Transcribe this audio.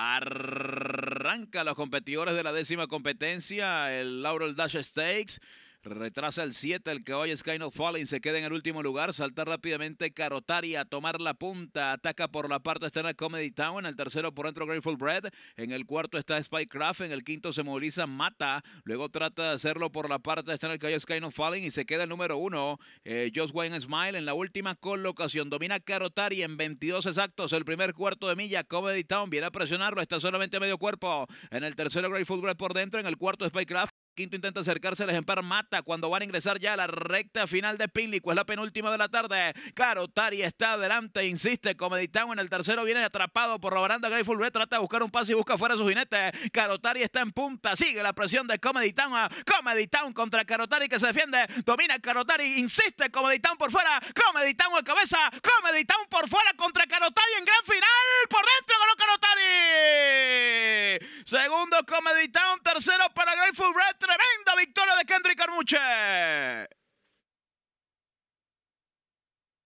Arranca los competidores de la décima competencia, el Laurel Dash Stakes. Retrasa el 7 el que Sky No Falling se queda en el último lugar. Salta rápidamente Carotari a tomar la punta. Ataca por la parte externa Comedy Town. En el tercero por dentro Grateful Bread. En el cuarto está Spycraft. En el quinto se moviliza Mata. Luego trata de hacerlo por la parte externa el es Sky No Falling y se queda el número uno. Eh, Just Wayne Smile en la última colocación. Domina Carotari en 22 exactos. El primer cuarto de milla. Comedy Town viene a presionarlo. Está solamente medio cuerpo. En el tercero Grateful Bread por dentro. En el cuarto Spycraft. Quinto intenta acercarse al ejemplar Mata cuando van a ingresar ya a la recta final de Pílico. Es pues la penúltima de la tarde. Carotari está adelante, insiste. Comeditán en el tercero viene atrapado por la baranda retrata Trata de buscar un pase y busca fuera su jinete. Carotari está en punta. Sigue la presión de Comeditán. Comeditán contra Carotari que se defiende. Domina Carotari, insiste. Comeditán por fuera. Comeditán a cabeza. Comeditán por fuera contra Carotari en gran final. Segundo, Comedy Town. Tercero, para Grateful Red. Tremenda victoria de Kendrick Armuche.